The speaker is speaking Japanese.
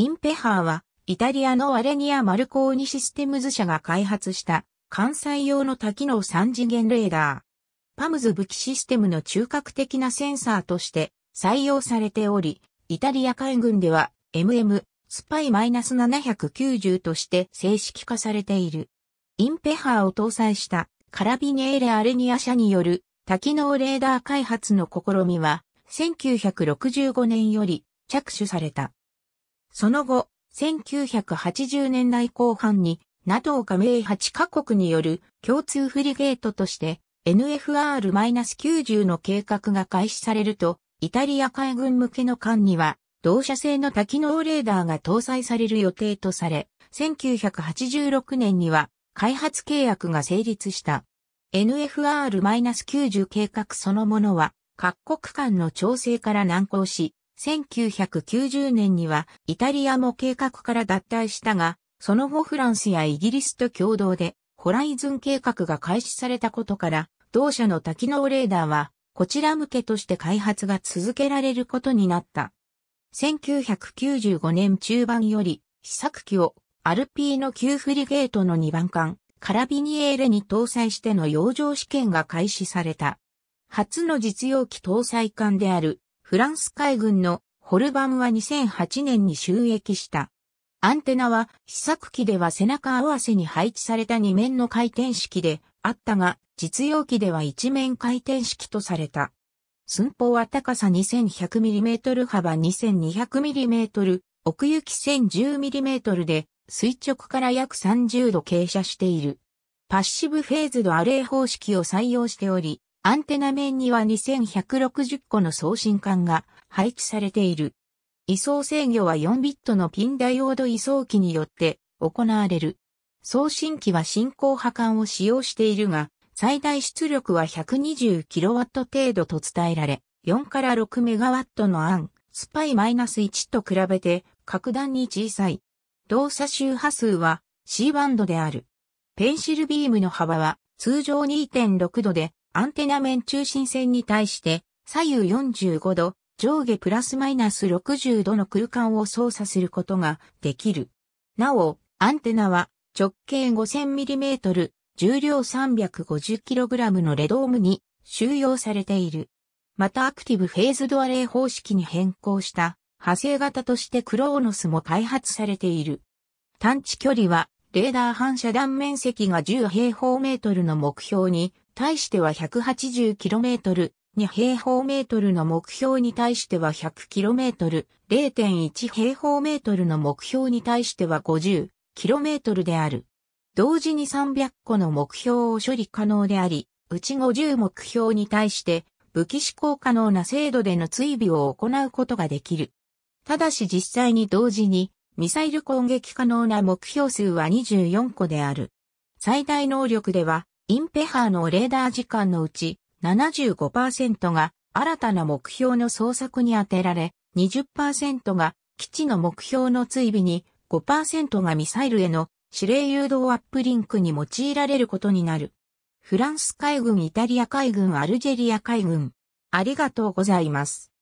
インペハーは、イタリアのアレニア・マルコーニシステムズ社が開発した関西用の多機能3次元レーダー。パムズ武器システムの中核的なセンサーとして採用されており、イタリア海軍では MM スパイ -790 として正式化されている。インペハーを搭載したカラビエーレ・アレニア社による多機能レーダー開発の試みは1965年より着手された。その後、1980年代後半に NATO 加盟8カ国による共通フリゲートとして NFR-90 の計画が開始されると、イタリア海軍向けの艦には、同社製の多機能レーダーが搭載される予定とされ、1986年には開発契約が成立した。NFR-90 計画そのものは、各国間の調整から難航し、1990年にはイタリアも計画から脱退したが、その後フランスやイギリスと共同でホライズン計画が開始されたことから、同社の多機能レーダーはこちら向けとして開発が続けられることになった。1995年中盤より試作機をアルピーの旧フリゲートの2番艦カラビニエーレに搭載しての洋上試験が開始された。初の実用機搭載艦であるフランス海軍のホルバムは2008年に収益した。アンテナは試作機では背中合わせに配置された2面の回転式であったが、実用機では1面回転式とされた。寸法は高さ 2100mm 幅 2200mm、奥行き 1010mm で垂直から約30度傾斜している。パッシブフェーズドアレイ方式を採用しており、アンテナ面には2160個の送信管が配置されている。位相制御は4ビットのピンダイオード位相機によって行われる。送信機は進行波管を使用しているが、最大出力は 120kW 程度と伝えられ、4から 6MW のアン、スパイマイナス -1 と比べて格段に小さい。動作周波数は C バンドである。ペンシルビームの幅は通常2.6度でアンテナ面中心線に対して左右45度、上下プラスマイナス60度の空間を操作することができる。なお、アンテナは直径 5000mm、重量 350kg のレドームに収容されている。またアクティブフェーズドアレイ方式に変更した派生型としてクローノスも開発されている。探知距離はレーダー反射断面積が10平方メートルの目標に対しては 180km、2平方メートルの目標に対しては 100km、0.1平方メートルの目標に対しては 50km である。同時に300個の目標を処理可能であり、うち50目標に対して武器試行可能な精度での追尾を行うことができる。ただし実際に同時にミサイル攻撃可能な目標数は24個である。最大能力ではインペハーのレーダー時間のうち75%が新たな目標の捜索に充てられ、20%が基地の目標の追尾に、5%がミサイルへの指令誘導アップリンクに用いられることになる。フランス海軍、イタリア海軍、アルジェリア海軍。ありがとうございます。